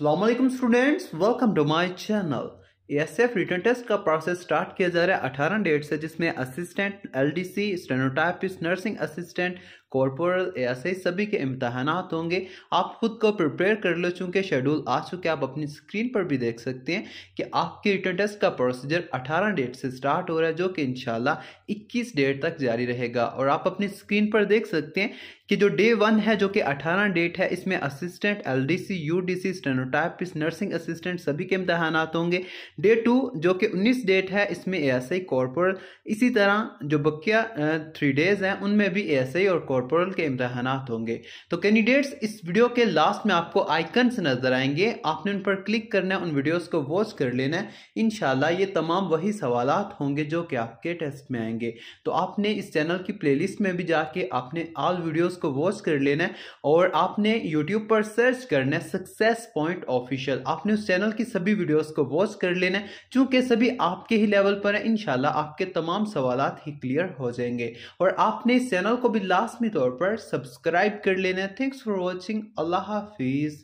अल्लाम students welcome to my channel S F written test का process start किया जा रहा है अठारह डेट से जिसमें assistant L D C stenotypist nursing assistant corporal ऐसे सभी के इम्तहान होंगे आप खुद को प्रिपेयर कर लो चूँकि शेड्यूल आ चुके आप अपनी स्क्रीन पर भी देख सकते हैं कि आपके रिटर्न टेस्ट का प्रोसीजर 18 डेट से स्टार्ट हो रहा है जो कि इंशाल्लाह 21 डेट तक जारी रहेगा और आप अपनी स्क्रीन पर देख सकते हैं कि जो डे वन है जो कि 18 डेट है इसमें assistant D C stenotypist nursing assistant सभी के इम्तहान होंगे डे टू जो कि उन्नीस डेट है इसमें ए एस आई कॉरपोरल इसी तरह जो बकिया थ्री डेज हैं उनमें भी ए एस आई और कॉरपोरल कॉरपोरल के इम्तहान होंगे तो कैंडिडेट्स इस वीडियो के लास्ट में आपको आइकन से नजर आएंगे आपने उन पर क्लिक करना है उन वीडियोस को वॉच कर लेना है इनशाला ये तमाम वही सवाल होंगे जो कि आपके टेस्ट में आएंगे तो आपने इस चैनल की प्लेलिस्ट में भी जाके आपने ऑल वीडियोज को वॉच कर लेना है और आपने यूट्यूब पर सर्च करना है सक्सेस पॉइंट ऑफिशियल आपने उस चैनल की सभी वीडियोज को वॉच कर लेना है चूंकि सभी आपके ही लेवल पर है इनशाला आपके तमाम सवाल ही क्लियर हो जाएंगे और आपने इस चैनल को भी लास्ट लाजमी तौर पर सब्सक्राइब कर लेना थैंक्स फॉर वॉचिंग अल्लाह हाफिज़